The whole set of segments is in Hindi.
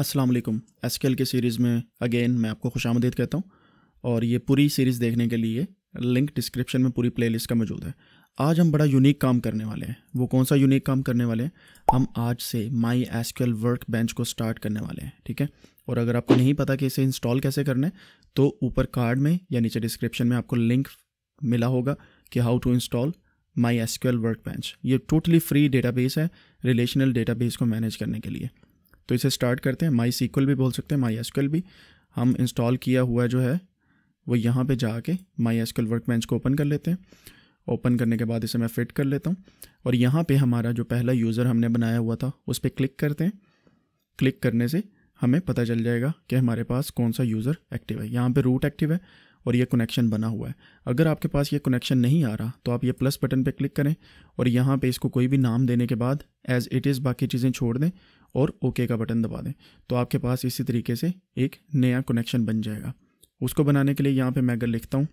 असलम एस के सीरीज़ में अगेन मैं आपको खुश आमदीद कहता हूँ और ये पूरी सीरीज़ देखने के लिए लिंक डिस्क्रिप्शन में पूरी प्लेलिस्ट का मौजूद है आज हम बड़ा यूनिक काम करने वाले हैं वो कौन सा यूनिक काम करने वाले हैं हम आज से माई एस वर्क बेंच को स्टार्ट करने वाले हैं ठीक है और अगर आपको नहीं पता कि इसे इंस्टॉल कैसे करना है तो ऊपर कार्ड में या नीचे डिस्क्रिप्शन में आपको लिंक मिला होगा कि how to install my S workbench ये टोटली फ्री डेटाबेस है रिलेशनल डेटाबेस को मैनेज करने के लिए तो इसे स्टार्ट करते हैं माई सीक्वल भी बोल सकते हैं माई एसक्ल भी हम इंस्टॉल किया हुआ जो है वो यहाँ पे जाके माई एसक्यूएल वर्कबेंच को ओपन कर लेते हैं ओपन करने के बाद इसे मैं फिट कर लेता हूँ और यहाँ पे हमारा जो पहला यूज़र हमने बनाया हुआ था उस पर क्लिक करते हैं क्लिक करने से हमें पता चल जाएगा कि हमारे पास कौन सा यूज़र एक्टिव है यहाँ पर रूट एक्टिव है और ये कनेक्शन बना हुआ है अगर आपके पास ये कनेक्शन नहीं आ रहा तो आप ये प्लस बटन पे क्लिक करें और यहाँ पे इसको कोई भी नाम देने के बाद एज़ इट इज़ बाकी चीज़ें छोड़ दें और ओके का बटन दबा दें तो आपके पास इसी तरीके से एक नया कनेक्शन बन जाएगा उसको बनाने के लिए यहाँ पे मैं अगर लिखता हूँ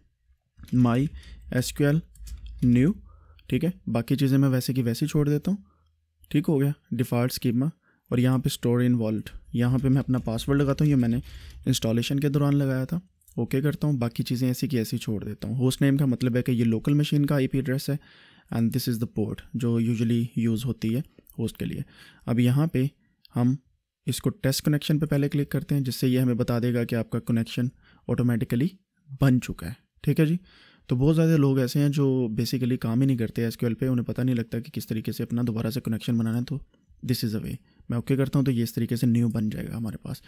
my S Q L new ठीक है बाकी चीज़ें मैं वैसे की वैसे छोड़ देता हूँ ठीक हो गया डिफ़ॉल्ट स्कीमा और यहाँ पे स्टोर इन वॉल्ट यहाँ पे मैं अपना पासवर्ड लगाता हूँ ये मैंने इंस्टॉलेशन के दौरान लगाया था ओके करता हूँ बाकी चीज़ें ऐसी की ऐसी छोड़ देता हूँ होस्ट नेम का मतलब है कि ये लोकल मशीन का आई एड्रेस है and this is the port जो यूजली यूज़ होती है होस्ट के लिए अब यहाँ पर हम इसको टेस्ट कनेक्शन पे पहले क्लिक करते हैं जिससे ये हमें बता देगा कि आपका कनेक्शन ऑटोमेटिकली बन चुका है ठीक है जी तो बहुत ज़्यादा लोग ऐसे हैं जो बेसिकली काम ही नहीं करते एस पे उन्हें पता नहीं लगता कि किस तरीके से अपना दोबारा से कनेक्शन बनाना है तो दिस इज़ अ वे मैं ओके करता हूँ तो ये इस तरीके से न्यू बन जाएगा हमारे पास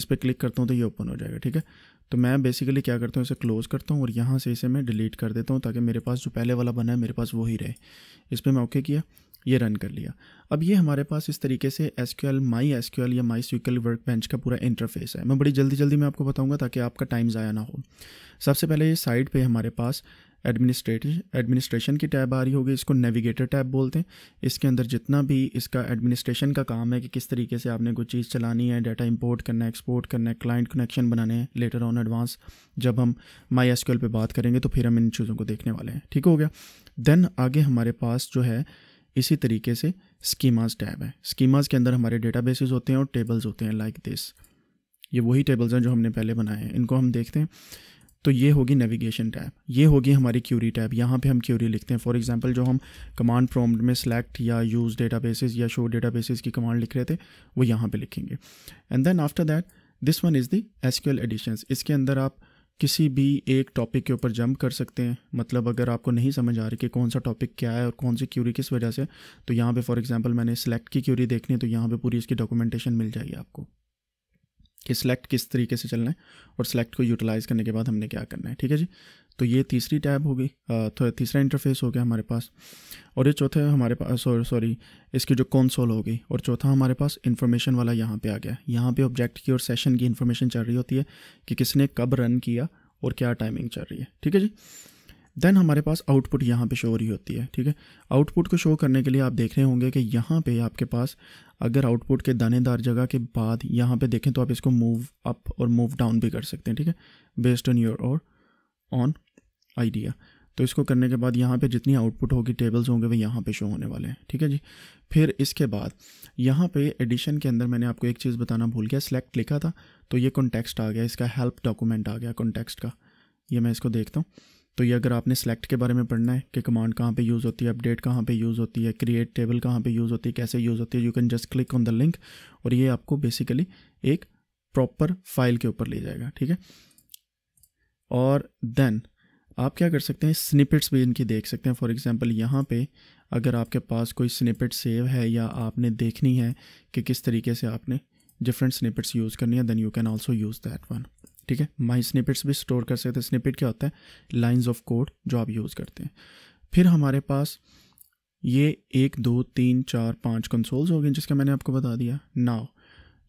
इस पर क्लिक करता हूँ तो ये ओपन हो जाएगा ठीक है तो मैं बेसिकली क्या करता हूँ इसे क्लोज़ करता हूँ और यहाँ से इसे मैं डिलीट कर देता हूँ ताकि मेरे पास जो पहले वाला बना है मेरे पास वही रहे इस पर मैं ओके किया ये रन कर लिया अब ये हमारे पास इस तरीके से S Q L my S Q L या माई स्विकल वर्क बेंच का पूरा इंटरफेस है मैं बड़ी जल्दी जल्दी मैं आपको बताऊंगा ताकि आपका टाइम ज़ाया ना हो सबसे पहले ये साइड पे हमारे पास एडमिनिस्ट्रेटिव एडमिनिस्ट्रेशन की टैब आ रही होगी इसको नेविगेटर टैब बोलते हैं इसके अंदर जितना भी इसका एडमिनिस्ट्रेशन का काम है कि किस तरीके से आपने कोई चीज़ चलानी है डाटा इंपोर्ट करना है एक्सपोर्ट करना है क्लाइंट कनेक्शन बनाने हैं लेटर ऑन एडवांस जब हम माई एस पे बात करेंगे तो फिर हम इन चीज़ों को देखने वाले हैं ठीक हो गया देन आगे हमारे पास जो है इसी तरीके से स्कीमाज टैब है स्कीमाज के अंदर हमारे डेटाबेसेस होते हैं और टेबल्स होते हैं लाइक like दिस ये वही टेबल्स हैं जो हमने पहले बनाए हैं इनको हम देखते हैं तो ये होगी नेविगेशन टैब ये होगी हमारी क्यूरी टैब यहाँ पे हम क्यूरी लिखते हैं फॉर एग्जांपल जो हम कमांड प्रॉम्प्ट में सेलेक्ट या यूज़ डेटाबेसेस या शो डेटाबेसेस की कमांड लिख रहे थे वो यहाँ पे लिखेंगे and then after that this one is the S Q editions इसके अंदर आप किसी भी एक टॉपिक के ऊपर जंप कर सकते हैं मतलब अगर आपको नहीं समझ आ रही कि कौन सा टॉपिक क्या है और कौन सी क्यूरी किस वजह से तो यहाँ पे फॉर एग्जांपल मैंने सेलेक्ट की क्यूरी देखनी है तो यहाँ पे पूरी इसकी डॉक्यूमेंटेशन मिल जाएगी आपको कि सेलेक्ट किस तरीके से चलना है और सिलेक्ट को यूटिलाइज़ करने के बाद हमने क्या करना है ठीक है जी तो ये तीसरी टैब हो गई तो तीसरा इंटरफेस हो गया हमारे पास और ये चौथा हमारे पास सॉरी इसकी जो कौनसोल हो गई और चौथा हमारे पास इन्फॉर्मेशन वाला यहाँ पे आ गया यहाँ पे ऑब्जेक्ट की और सेशन की इन्फॉर्मेशन चल रही होती है कि किसने कब रन किया और क्या टाइमिंग चल रही है ठीक है जी देन हमारे पास आउटपुट यहाँ पे शो हो रही होती है ठीक है आउटपुट को शो करने के लिए आप देख रहे होंगे कि यहाँ पे आपके पास अगर आउटपुट के दानेदार जगह के बाद यहाँ पे देखें तो आप इसको मूव अप और मूव डाउन भी कर सकते हैं ठीक है बेस्ड ऑन योर और ऑन आइडिया तो इसको करने के बाद यहाँ पे जितनी आउटपुट होगी टेबल्स होंगे वो यहाँ पे शो होने वाले हैं ठीक है जी फिर इसके बाद यहाँ पे एडिशन के अंदर मैंने आपको एक चीज़ बताना भूल गया सेलेक्ट लिखा था तो ये कॉन्टेक्स्ट आ गया इसका हेल्प डॉक्यूमेंट आ गया कॉन्टेक्स्ट का ये मैं इसको देखता हूँ तो ये अगर आपने सेलेक्ट के बारे में पढ़ना है कि कमांड कहाँ पे यूज़ होती है अपडेट कहाँ पे यूज़ होती है क्रिएट टेबल कहाँ पे यूज़ होती है कैसे यूज़ होती है you can just click on the link और ये आपको बेसिकली एक प्रॉपर फाइल के ऊपर ले जाएगा ठीक है और देन आप क्या कर सकते हैं स्निपेट्स भी इनकी देख सकते हैं फॉर एग्ज़ाम्पल यहाँ पे अगर आपके पास कोई स्निपेट सेव है या आपने देखनी है कि किस तरीके से आपने डिफरेंट स्निपेट्स यूज़ करनी है then you can also use that one ठीक है माई स्निपेट्स भी स्टोर कर सकते हैं स्निपेट क्या होता है लाइन्स ऑफ कोड जो आप यूज़ करते हैं फिर हमारे पास ये एक दो तीन चार पाँच कंसोल्स हो गए जिसका मैंने आपको बता दिया नाव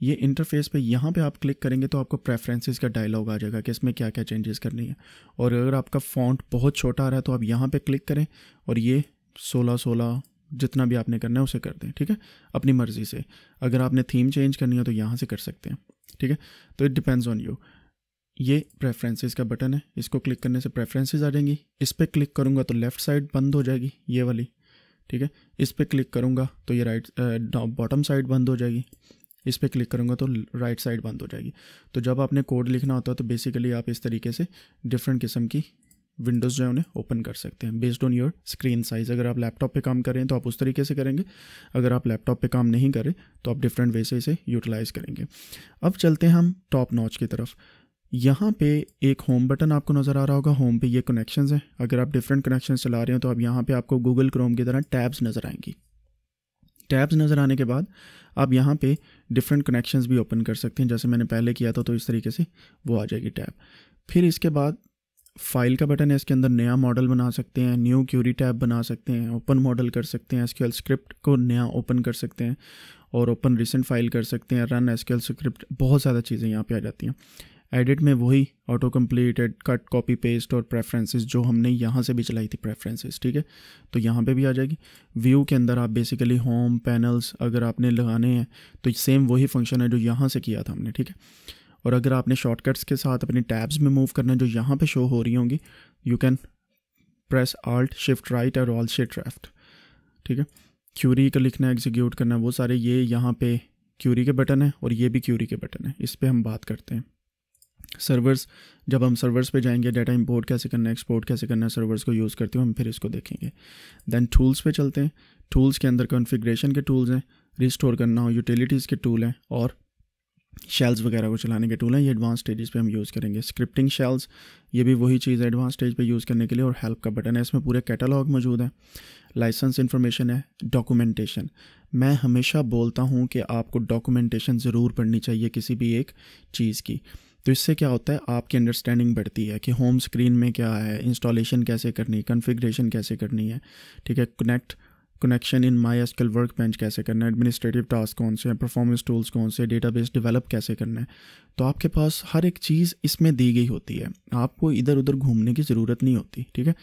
ये इंटरफेस पे यहाँ पे आप क्लिक करेंगे तो आपको प्रेफरेंसेस का डायलॉग आ जाएगा कि इसमें क्या क्या चेंजेस करनी है और अगर आपका फॉन्ट बहुत छोटा आ रहा है तो आप यहाँ पे क्लिक करें और ये सोलह सोलह जितना भी आपने करना है उसे कर दें ठीक है अपनी मर्ज़ी से अगर आपने थीम चेंज करनी है तो यहाँ से कर सकते हैं ठीक है तो इट डिपेंड्स ऑन यू ये प्रेफरेंसेस का बटन है इसको क्लिक करने से प्रेफरेंसेस आ जाएंगी इस पर क्लिक करूँगा तो लेफ़्ट साइड बंद हो जाएगी ये वाली ठीक है इस पर क्लिक करूँगा तो ये राइट बॉटम साइड बंद हो जाएगी इस पर क्लिक करूँगा तो राइट साइड बंद हो जाएगी तो जब आपने कोड लिखना होता है तो बेसिकली आप इस तरीके से डिफरेंट किस्म की विंडोज़ जो है उन्हें ओपन कर सकते हैं based on your screen size अगर आप लैपटॉप पे काम कर रहे हैं तो आप उस तरीके से करेंगे अगर आप लैपटॉप पे काम नहीं करें तो आप डिफरेंट वे से इसे यूटिलाइज़ करेंगे अब चलते हैं हम टॉप नॉच की तरफ यहाँ पे एक होम बटन आपको नज़र आ रहा होगा होम पे ये कनेक्शंस हैं अगर आप डिफरेंट कनेक्शंस चला रहे हो तो अब यहाँ पे आपको गूगल क्रोम की तरह टैब्स नज़र आएंगी टैब्स नज़र आने के बाद आप यहाँ पे डिफरेंट कनेक्शंस भी ओपन कर सकते हैं जैसे मैंने पहले किया था तो इस तरीके से वो आ जाएगी टैब फिर इसके बाद फाइल का बटन है इसके अंदर नया मॉडल बना सकते हैं न्यू क्यूरी टैब बना सकते हैं ओपन मॉडल कर सकते हैं एसक्यूएल स्क्रिप्ट को नया ओपन कर सकते हैं और ओपन रिसेंट फाइल कर सकते हैं रन एसक्यूएल स्क्रिप्ट बहुत ज़्यादा चीज़ें यहाँ पे आ जाती हैं एडिट में वही auto completed cut copy paste और प्रेफरेंसेस जो हमने यहाँ से भी चलाई थी प्रेफरेंसेस ठीक है तो यहाँ पे भी आ जाएगी व्यू के अंदर आप बेसिकली होम पैनल्स अगर आपने लगाने हैं तो सेम वही फंक्शन है जो यहाँ से किया था हमने ठीक है और अगर आपने शॉर्टकट्स के साथ अपने टैब्स में मूव करना है जो यहाँ पर शो हो रही होंगी you can press alt shift right और ऑल शिफ्ट लेफ्ट ठीक है क्यूरी का लिखना है एग्जीक्यूट करना है वो सारे ये यहाँ पे क्यूरी के बटन हैं और ये भी क्यूरी के बटन है इस पर हम बात करते हैं सर्वर्स जब हम सर्वर्स पे जाएंगे डाटा इंपोर्ट कैसे करना है एक्सपोर्ट कैसे करना है सर्वर्स को यूज़ करते हुए हम फिर इसको देखेंगे दैन टूल्स पे चलते हैं टूल्स के अंदर कॉन्फ़िगरेशन के टूल्स हैं रिस्टोर करना हो यूटिलिटीज़ के टूल हैं और शेल्स वगैरह को चलाने के टूल हैं ये एडवांस स्टेजेस पे हम यूज़ करेंगे स्क्रिप्टिंग शेल्स ये भी वही चीज़ है एडवांस स्टेज पे यूज़ करने के लिए और हेल्प का बटन है इसमें पूरे कैटलॉग मौजूद है लाइसेंस इन्फॉर्मेशन है डॉक्यूमेंटेशन मैं हमेशा बोलता हूँ कि आपको डॉक्यूमेंटेशन ज़रूर पढ़नी चाहिए किसी भी एक चीज़ की तो इससे क्या होता है आपकी अंडरस्टैंडिंग बढ़ती है कि होम स्क्रीन में क्या है इंस्टॉलेशन कैसे करनी है कन्फिग्रेशन कैसे करनी है ठीक है connect connection in my SQL workbench कैसे करना है एडमिनिस्ट्रेटिव टास्क कौन से हैं परफॉर्मेंस टूल्स कौन से डेटा बेस डिवेलप कैसे करना है तो आपके पास हर एक चीज़ इसमें दी गई होती है आपको इधर उधर घूमने की ज़रूरत नहीं होती ठीक है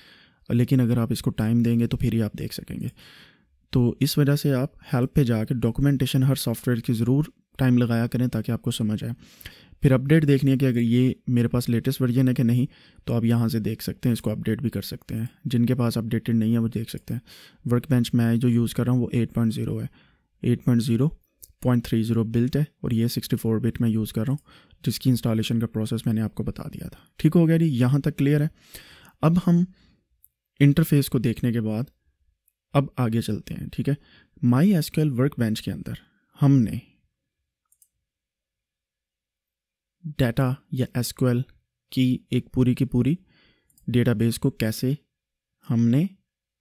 लेकिन अगर आप इसको टाइम देंगे तो फिर ही आप देख सकेंगे तो इस वजह से आप हेल्प पे जाकर डॉक्यूमेंटेशन हर सॉफ्टवेयर की ज़रूर टाइम लगाया करें ताकि आपको समझ आए फिर अपडेट देखनी है कि अगर ये मेरे पास लेटेस्ट वर्जन है कि नहीं तो आप यहाँ से देख सकते हैं इसको अपडेट भी कर सकते हैं जिनके पास अपडेटेड नहीं है वो देख सकते हैं वर्क बेंच मैं जो यूज़ कर रहा हूँ वो एट पॉइंट ज़ीरो है eight point zero point three zero built है और ये सिक्सटी फोर बिट मैं यूज़ कर रहा हूँ जिसकी इंस्टॉलेशन का प्रोसेस मैंने आपको बता दिया था ठीक हो गया जी यहाँ तक क्लियर है अब हम इंटरफेस को देखने के बाद अब आगे चलते हैं ठीक है माई एस वर्क बेंच के अंदर हमने डाटा या एस की एक पूरी की पूरी डेटाबेस को कैसे हमने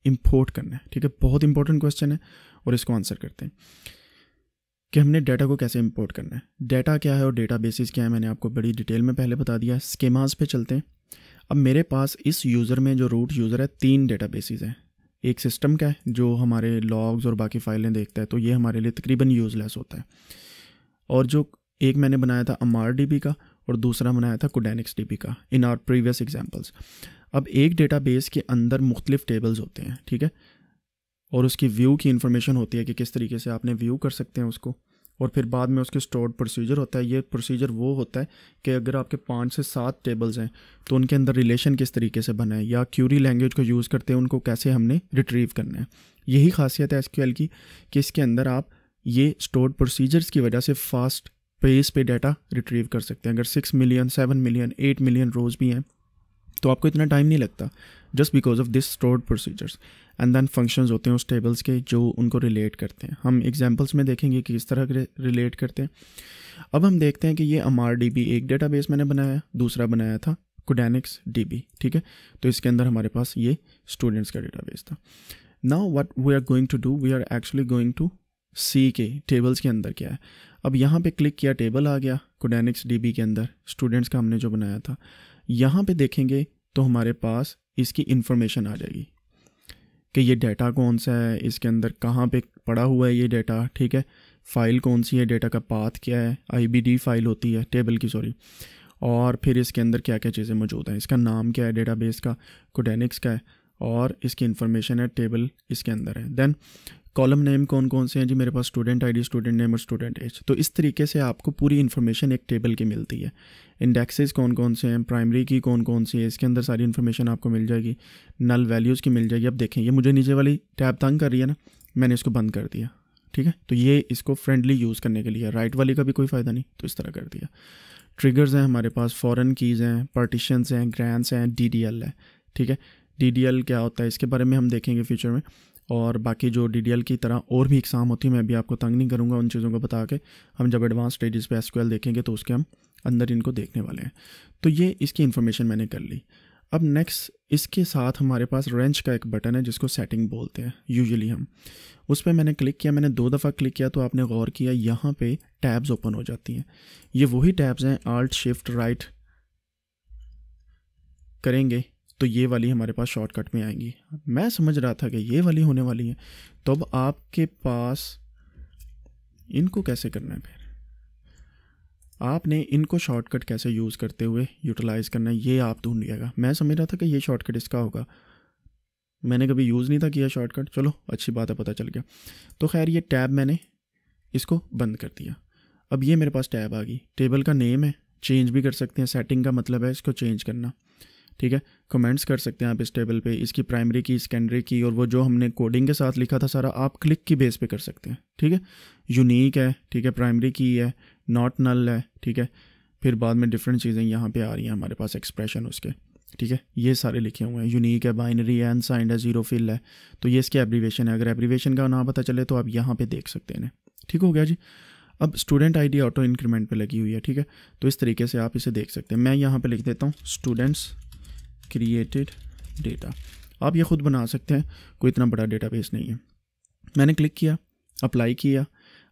इंपोर्ट करना है ठीक है बहुत इंपॉर्टेंट क्वेश्चन है और इसको आंसर करते हैं कि हमने डाटा को कैसे इंपोर्ट करना है डाटा क्या है और डेटा बेसिस क्या है मैंने आपको बड़ी डिटेल में पहले बता दिया स्केमाज पे चलते हैं अब मेरे पास इस यूज़र में जो रूट यूज़र है तीन डेटा बेसिस हैं एक सिस्टम का है जो हमारे लॉग्स और बाकी फाइलें देखता है तो ये हमारे लिए तकरीबन यूज़लेस होता है और जो एक मैंने बनाया था अमार डी का और दूसरा बनाया था कोडेनिक्स डी का इन आर प्रीवियस एग्जाम्पल्स अब एक डेटाबेस के अंदर मुख्तलिफ टेबल्स होते हैं ठीक है और उसकी व्यू की इन्फॉर्मेशन होती है कि किस तरीके से आपने व्यू कर सकते हैं उसको और फिर बाद में उसके स्टोर्ड प्रोसीजर होता है ये प्रोसीजर वो होता है कि अगर आपके पाँच से सात टेबल्स हैं तो उनके अंदर रिलेशन किस तरीके से बनाए या क्यूरी लैंग्वेज को यूज़ करते हैं उनको कैसे हमने रिट्रीव करना है यही खासियत है एस की कि इसके अंदर आप ये स्टोर्ड प्रोसीजर्स की वजह से फास्ट पेज पे डाटा रिट्रीव कर सकते हैं अगर six million seven million eight million rows भी हैं तो आपको इतना टाइम नहीं लगता just because of this stored procedures and then functions होते हैं उस टेबल्स के जो उनको रिलेट करते हैं हम एग्जांपल्स में देखेंगे कि किस तरह के रिलेट करते हैं अब हम देखते हैं कि ये एम एक बेस मैंने बनाया दूसरा बनाया था कुडेनिक्स डी ठीक है तो इसके अंदर हमारे पास ये स्टूडेंट्स का बेस था now what we are going to do we are actually going to see के टेबल्स के अंदर क्या है अब यहाँ पे क्लिक किया टेबल आ गया कोडेनिक्स डीबी के अंदर स्टूडेंट्स का हमने जो बनाया था यहाँ पे देखेंगे तो हमारे पास इसकी इन्फॉर्मेशन आ जाएगी कि ये डाटा कौन सा है इसके अंदर कहाँ पे पड़ा हुआ है ये डाटा ठीक है फ़ाइल कौन सी है डेटा का पाथ क्या है आई फ़ाइल होती है टेबल की सॉरी और फिर इसके अंदर क्या क्या चीज़ें मौजूद हैं इसका नाम क्या है डेटा का कोडेनिक्स का है और इसकी इन्फॉर्मेशन है टेबल इसके अंदर है देन कॉलम नेम कौन कौन से हैं जी मेरे पास स्टूडेंट आईडी स्टूडेंट नेम और स्टूडेंट एज तो इस तरीके से आपको पूरी इन्फॉर्मेशन एक टेबल की मिलती है इंडेक्सेस कौन कौन से हैं प्राइमरी की कौन कौन सी है इसके अंदर सारी इन्फॉर्मेशन आपको मिल जाएगी नल वैल्यूज़ की मिल जाएगी अब देखें ये मुझे नीचे वाली टैब तंग कर रही है ना मैंने इसको बंद कर दिया ठीक है तो ये इसको फ्रेंडली यूज़ करने के लिए राइट वाली का भी कोई फ़ायदा नहीं तो इस तरह कर दिया ट्रिगर्स हैं हमारे पास फ़ॉरन कीज़ हैं पार्टीशंस हैं ग्रैंड्स हैं डी है ठीक है डी क्या होता है इसके बारे में हम देखेंगे फ्यूचर में और बाकी जो डी की तरह और भी एग्ज़ाम होती है मैं भी आपको तंग नहीं करूँगा उन चीज़ों को बता के हम जब एडवांस स्टेजेस पे एस देखेंगे तो उसके हम अंदर इनको देखने वाले हैं तो ये इसकी इन्फॉर्मेशन मैंने कर ली अब नेक्स्ट इसके साथ हमारे पास रेंच का एक बटन है जिसको सेटिंग बोलते हैं यूजुअली हम उस पर मैंने क्लिक किया मैंने दो दफ़ा क्लिक किया तो आपने गौर किया यहाँ पे टैब्स ओपन हो जाती हैं ये वही टैब्स हैं आल्ट शिफ्ट राइट करेंगे तो ये वाली हमारे पास शॉर्टकट में आएंगी मैं समझ रहा था कि ये वाली होने वाली है तो अब आपके पास इनको कैसे करना है फिर आपने इनको शॉर्टकट कैसे यूज़ करते हुए यूटिलाइज़ करना है ये आप ढूंढ लिएगा मैं समझ रहा था कि ये शॉर्टकट इसका होगा मैंने कभी यूज़ नहीं था किया शॉर्टकट चलो अच्छी बात है पता चल गया तो खैर ये टैब मैंने इसको बंद कर दिया अब ये मेरे पास टैब आ गई टेबल का नेम है चेंज भी कर सकते हैं सेटिंग का मतलब है इसको चेंज करना ठीक है कमेंट्स कर सकते हैं आप इस टेबल पे इसकी प्राइमरी की सेकेंडरी की और वो जो हमने कोडिंग के साथ लिखा था सारा आप क्लिक की बेस पे कर सकते हैं ठीक है यूनिक है ठीक है प्राइमरी की है नॉट नल है ठीक है फिर बाद में डिफरेंट चीज़ें यहाँ पे आ रही हैं हमारे पास एक्सप्रेशन उसके ठीक है ये सारे लिखे हुए हैं यूनिक है बाइनरी है अनसाइंड है जीरो फिल है तो ये इसके एब्रीवेशन है अगर एब्रीवेशन का ना पता चले तो आप यहाँ पर देख सकते हैं ठीक हो गया जी अब स्टूडेंट आईडी ऑटो इंक्रीमेंट पे लगी हुई है ठीक है तो इस तरीके से आप इसे देख सकते हैं मैं यहाँ पे लिख देता हूँ स्टूडेंट्स क्रिएटेड डेटा आप ये ख़ुद बना सकते हैं कोई इतना बड़ा डेटा नहीं है मैंने क्लिक किया अप्लाई किया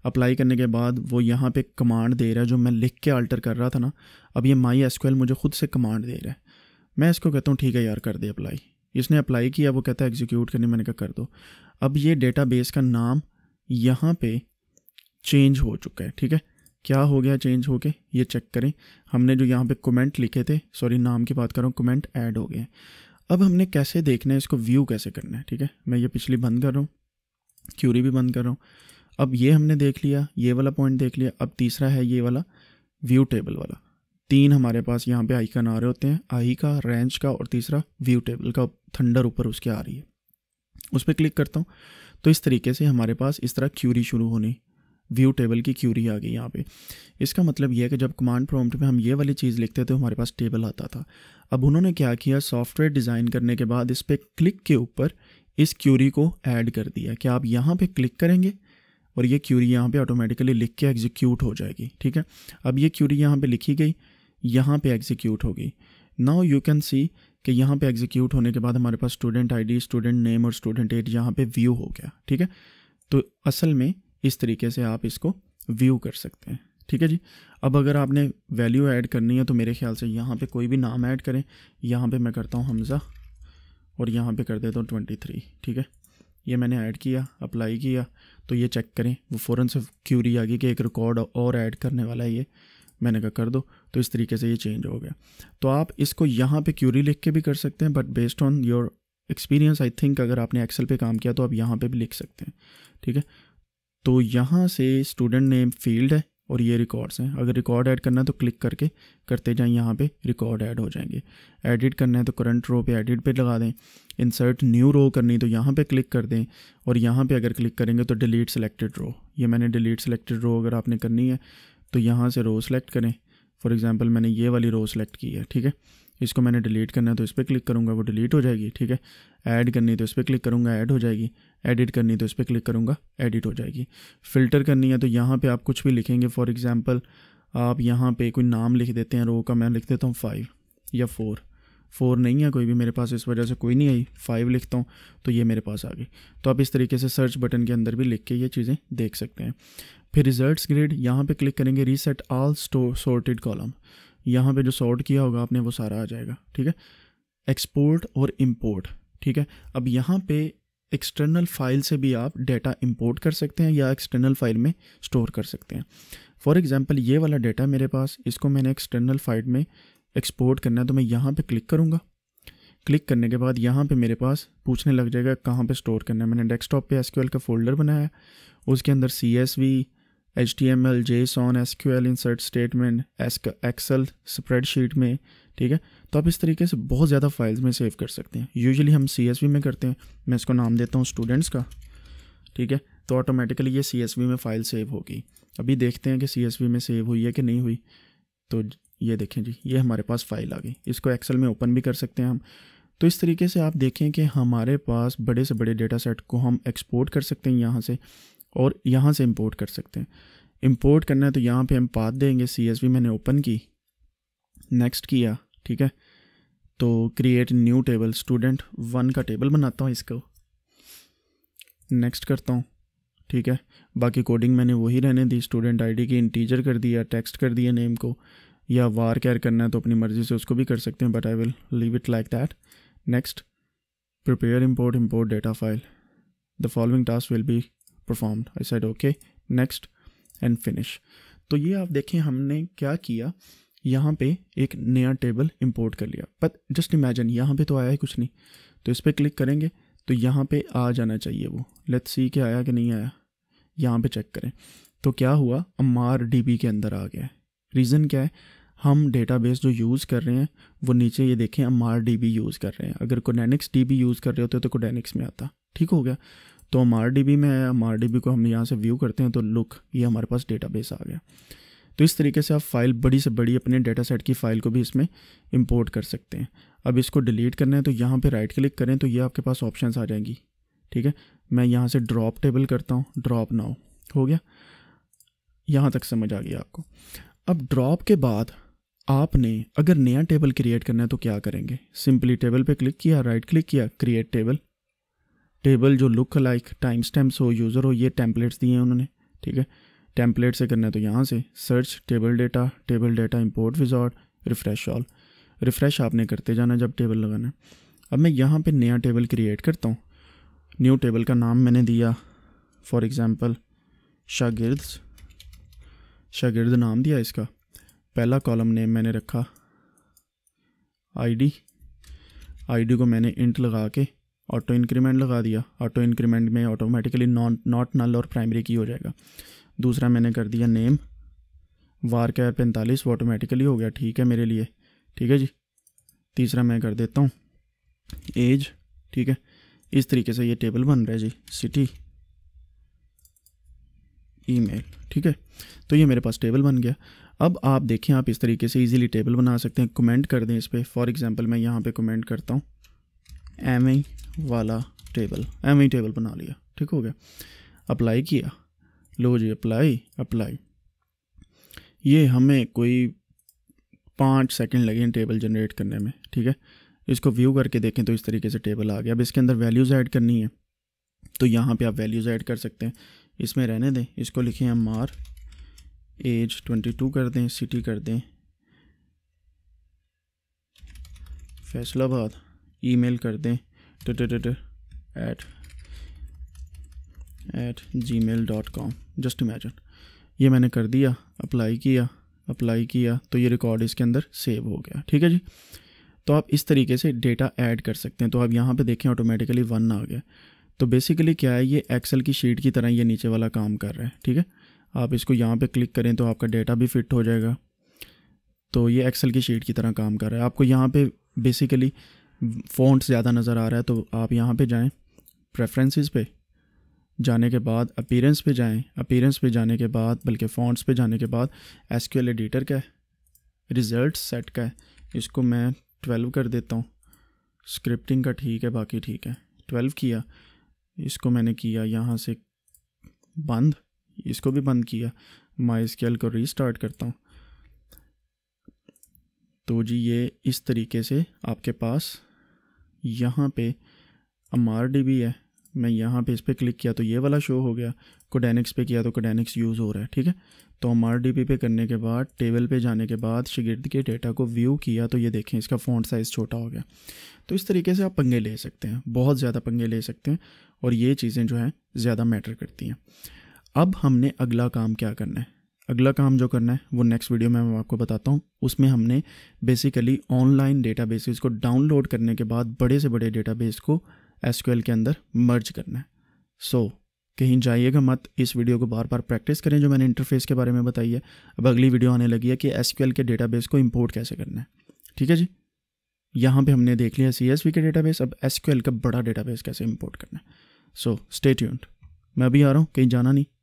अप्लाई करने के बाद वो यहाँ पे कमांड दे रहा है जो मैं लिख के अल्टर कर रहा था ना अब ये माई एस मुझे ख़ुद से कमांड दे रहा है मैं इसको कहता हूँ ठीक है यार कर दे अप्लाई इसने अप्लाई किया वो कहता है एग्जीक्यूट करने मैंने कहा कर दो अब ये डेटाबेस का नाम यहाँ पे चेंज हो चुका है ठीक है क्या हो गया चेंज होके ये चेक करें हमने जो यहाँ पे कमेंट लिखे थे सॉरी नाम की बात कर रहा हूँ कमेंट ऐड हो गए अब हमने कैसे देखना है इसको व्यू कैसे करना है ठीक है मैं ये पिछली बंद कर रहा हूँ क्यूरी भी बंद कर रहा हूँ अब ये हमने देख लिया ये वाला पॉइंट देख लिया अब तीसरा है ये वाला व्यू टेबल वाला तीन हमारे पास यहाँ पे आइकन आ रहे होते हैं आई का रेंज का और तीसरा व्यू टेबल का थंडर ऊपर उसके आ रही है उस पर क्लिक करता हूँ तो इस तरीके से हमारे पास इस तरह क्यूरी शुरू होनी व्यू टेबल की क्यूरी आ गई यहाँ पे इसका मतलब यह है कि जब कमांड प्रॉम्प्ट में हम ये वाली चीज़ लिखते थे तो हमारे पास टेबल आता था अब उन्होंने क्या किया सॉफ्टवेयर डिज़ाइन करने के बाद इस पर क्लिक के ऊपर इस क्यूरी को ऐड कर दिया कि आप यहाँ पर क्लिक करेंगे और ये क्यूरी यहाँ पे ऑटोमेटिकली लिख के एग्जीक्यूट हो जाएगी ठीक है अब ये क्यूरी यहाँ पे लिखी गई यहाँ पे एग्जीक्यूट हो गई नाउ यू कैन सी कि यहाँ पे एग्जीक्यूट होने के बाद हमारे पास स्टूडेंट आईडी स्टूडेंट नेम और स्टूडेंट एड यहाँ पे व्यू हो गया ठीक है तो असल में इस तरीके से आप इसको व्यू कर सकते हैं ठीक है जी अब अगर आपने वैल्यू ऐड करनी है तो मेरे ख्याल से यहाँ पे कोई भी नाम ऐड करें यहाँ पे मैं करता हूँ हमज़ा और यहाँ पे कर देता हूँ ट्वेंटी थ्री ठीक है ये मैंने ऐड किया अप्लाई किया तो ये चेक करें वो फ़ौर से क्यूरी आ गई कि एक रिकॉर्ड और ऐड करने वाला है ये मैंने कहा कर दो तो इस तरीके से ये चेंज हो गया तो आप इसको यहाँ पर क्यूरी लिख के भी कर सकते हैं but based on your experience I think अगर आपने एक्सेल पे काम किया तो आप यहाँ पे भी लिख सकते हैं ठीक है तो यहाँ से स्टूडेंट नेम फील्ड है और ये रिकॉर्ड्स हैं अगर रिकॉर्ड ऐड करना है तो क्लिक करके करते जाएं यहाँ पे रिकॉर्ड ऐड हो जाएंगे एडिट करना है तो करंट रो पे एडिट पे लगा दें इंसर्ट न्यू रो करनी तो यहाँ पे क्लिक कर दें और यहाँ पे अगर क्लिक करेंगे तो डिलीट सेलेक्टेड रो ये मैंने डिलीट सेलेक्टेड रो अगर आपने करनी है तो यहाँ से रो सेलेक्ट करें फॉर एग्ज़ाम्पल मैंने ये वाली रो सेलेक्ट की है ठीक है इसको मैंने डिलीट करना है तो इस पर क्लिक करूँगा वो डिलीट हो जाएगी ठीक है ऐड करनी तो इस पर क्लिक करूँगा ऐड हो जाएगी एडिट करनी तो इस पर क्लिक करूँगा एडिट हो जाएगी फ़िल्टर करनी है तो यहाँ पर आप कुछ भी लिखेंगे फॉर एग्ज़ाम्पल आप यहाँ पे कोई नाम लिख देते हैं रो का मैं लिख देता हूँ फाइव या फोर फोर नहीं है कोई भी मेरे पास इस वजह से कोई नहीं आई फाइव लिखता हूँ तो ये मेरे पास आ गई तो आप इस तरीके से सर्च बटन के अंदर भी लिख के ये चीज़ें देख सकते हैं फिर रिजल्ट्स ग्रेड यहाँ पे क्लिक करेंगे रीसेट ऑल सोर्टेड कॉलम यहाँ पे जो सॉर्ट किया होगा आपने वो सारा आ जाएगा ठीक है एक्सपोर्ट और इम्पोर्ट ठीक है अब यहाँ पे एक्सटर्नल फाइल से भी आप डेटा इम्पोर्ट कर सकते हैं या एक्सटर्नल फाइल में स्टोर कर सकते हैं फॉर एग्ज़ाम्पल ये वाला डेटा मेरे पास इसको मैंने एक्सटर्नल फाइल में एक्सपोर्ट करना है तो मैं यहाँ पर क्लिक करूँगा क्लिक करने के बाद यहाँ पे मेरे पास पूछने लग जाएगा कहाँ पे स्टोर करना है मैंने डेस्कटॉप पे एसक्यूएल का फोल्डर बनाया उसके अंदर C S V HTML, JSON, SQL insert statement spreadsheet में ठीक है तो आप इस तरीके से बहुत ज़्यादा फाइल्स में सेव कर सकते हैं यूजुअली हम सी में करते हैं मैं इसको नाम देता हूँ स्टूडेंट्स का ठीक है तो ऑटोमेटिकली ये सी में फ़ाइल सेव होगी अभी देखते हैं कि सी में सेव हुई है कि नहीं हुई तो ये देखें जी ये हमारे पास फ़ाइल आ गई इसको एक्सेल में ओपन भी कर सकते हैं हम तो इस तरीके से आप देखें कि हमारे पास बड़े से बड़े डेटा सेट को हम एक्सपोर्ट कर सकते हैं यहाँ से और यहाँ से इंपोर्ट कर सकते हैं इंपोर्ट करना है तो यहाँ पे हम पाथ देंगे सी मैंने ओपन की नेक्स्ट किया ठीक है तो create new table student one का टेबल बनाता हूँ इसको नेक्स्ट करता हूँ ठीक है बाकी कोडिंग मैंने वही रहने दी स्टूडेंट आईडी की इंटीजर कर दिया टेक्स्ट कर दिया नेम को या वार कैर करना है तो अपनी मर्ज़ी से उसको भी कर सकते हैं but I will leave it like that next prepare import import data file the following task will be performed I side okay next and finish तो ये आप देखें हमने क्या किया यहाँ पे एक नया टेबल इंपोर्ट कर लिया बट जस्ट इमेजिन यहाँ पे तो आया है कुछ नहीं तो इस पर क्लिक करेंगे तो यहाँ पे आ जाना चाहिए वो लेट्स सी के आया कि नहीं आया यहाँ पे चेक करें तो क्या हुआ अमार डीबी के अंदर आ गया रीज़न क्या है हम डेटाबेस जो यूज़ कर रहे हैं वो नीचे ये देखें हम आर डी यूज़ कर रहे हैं अगर कोडेनिक्स डी यूज़ कर रहे होते तो कोडेनिक्स में आता ठीक हो गया तो हम आर में है हम आर को हम यहाँ से व्यू करते हैं तो लुक ये हमारे पास डेटाबेस आ गया तो इस तरीके से आप फाइल बड़ी से बड़ी अपने डेटा सेट की फ़ाइल को भी इसमें इम्पोर्ट कर सकते हैं अब इसको डिलीट करना है तो यहाँ पर राइट क्लिक करें तो ये आपके पास ऑप्शन आ जाएंगी ठीक है मैं यहाँ से ड्रॉप टेबल करता हूँ ड्रॉप नाउ हो गया यहाँ तक समझ आ गया आपको अब ड्रॉप के बाद आपने अगर नया टेबल क्रिएट करना है तो क्या करेंगे सिंपली टेबल पे क्लिक किया राइट क्लिक किया क्रिएट टेबल टेबल जो लुक लाइक टाइम स्टैम्प्स हो यूज़र हो ये टैंपलेट्स दिए हैं उन्होंने ठीक है टैम्पलेट से करना है तो यहाँ से search table data table data import wizard refresh all refresh आपने करते जाना जब टेबल लगाना अब मैं यहाँ पर नया टेबल क्रिएट करता हूँ न्यू टेबल का नाम मैंने दिया फॉर एग्ज़ाम्पल शागिर्द शागिर्द नाम दिया इसका पहला कॉलम नेम मैंने रखा आईडी आईडी को मैंने इंट लगा के ऑटो इंक्रीमेंट लगा दिया ऑटो इंक्रीमेंट में ऑटोमेटिकली नॉन नॉट नल और प्राइमरी की हो जाएगा दूसरा मैंने कर दिया नेम वार कैर पैंतालीस वो ऑटोमेटिकली हो गया ठीक है मेरे लिए ठीक है जी तीसरा मैं कर देता हूँ एज ठीक है इस तरीके से ये टेबल बन रहा है जी सिटी ईमेल ठीक है तो ये मेरे पास टेबल बन गया अब आप देखें आप इस तरीके से इजीली टेबल बना सकते हैं कमेंट कर दें इस पर फॉर एग्ज़ाम्पल मैं यहाँ पे कमेंट करता हूँ एम वाला टेबल एम टेबल बना लिया ठीक हो गया अप्लाई किया लो जी अप्लाई अप्लाई ये हमें कोई पाँच सेकंड लगे हैं टेबल जनरेट करने में ठीक है इसको व्यू करके देखें तो इस तरीके से टेबल आ गया अब इसके अंदर वैल्यूज़ ऐड करनी है तो यहाँ पे आप वैल्यूज़ ऐड कर सकते हैं इसमें रहने दें इसको लिखें M R age twenty two कर दें सिटी कर दें फैसलाबाद ईमेल कर दें at at gmail dot com just imagine ये मैंने कर दिया अप्लाई किया अप्लाई किया तो ये रिकॉर्ड इसके अंदर सेव हो गया ठीक है जी तो आप इस तरीके से डेटा ऐड कर सकते हैं तो आप यहाँ पे देखें ऑटोमेटिकली वन आ गया तो बेसिकली क्या है ये एक्सेल की शीट की तरह ये नीचे वाला काम कर रहा है ठीक है आप इसको यहाँ पे क्लिक करें तो आपका डेटा भी फिट हो जाएगा तो ये एक्सेल की शीट की तरह काम कर रहा है आपको यहाँ पे बेसिकली फ़ॉन्ट ज़्यादा नज़र आ रहा है तो आप यहाँ पे जाएं प्रेफरेंसेस पे जाने के बाद अपीरेंस पे जाएं अपीरेंस पे जाने के बाद बल्कि फ़ॉन्ट्स पे जाने के बाद एस क्यू एल एडिटर का है रिज़ल्ट सेट का है इसको मैं ट्वेल्व कर देता हूँ स्क्रिप्टिंग का ठीक है बाकी ठीक है ट्वेल्व किया इसको मैंने किया यहाँ से बंद इसको भी बंद किया माई एल को रीस्टार्ट करता हूँ तो जी ये इस तरीके से आपके पास यहाँ पे अमार डी भी है मैं यहाँ पे इस पर क्लिक किया तो ये वाला शो हो गया कोडेनिक्स पे किया तो कोडेनिक्स यूज़ हो रहा है ठीक है तो एम आर पे करने के बाद टेबल पे जाने के बाद शिगिर्द के डेटा को व्यू किया तो ये देखें इसका फ़ॉन्ट साइज़ छोटा हो गया तो इस तरीके से आप पंगे ले सकते हैं बहुत ज़्यादा पंगे ले सकते हैं और ये चीज़ें जो हैं ज़्यादा मैटर करती हैं अब हमने अगला काम क्या करना है अगला काम जो करना है वो नेक्स्ट वीडियो में मैं आपको बताता हूँ उसमें हमने बेसिकली ऑनलाइन डेटा को डाउनलोड करने के बाद बड़े से बड़े डेटा को एस के अंदर मर्ज करना है सो so, कहीं जाइएगा मत इस वीडियो को बार बार प्रैक्टिस करें जो मैंने इंटरफेस के बारे में बताई है अब अगली वीडियो आने लगी है कि एस के डेटाबेस को इम्पोर्ट कैसे करना है ठीक है जी यहाँ पे हमने देख लिया सी के डेटाबेस अब एस का बड़ा डेटाबेस कैसे इम्पोर्ट करना है सो स्टे ट्यून्ड मैं अभी आ रहा हूँ कहीं जाना नहीं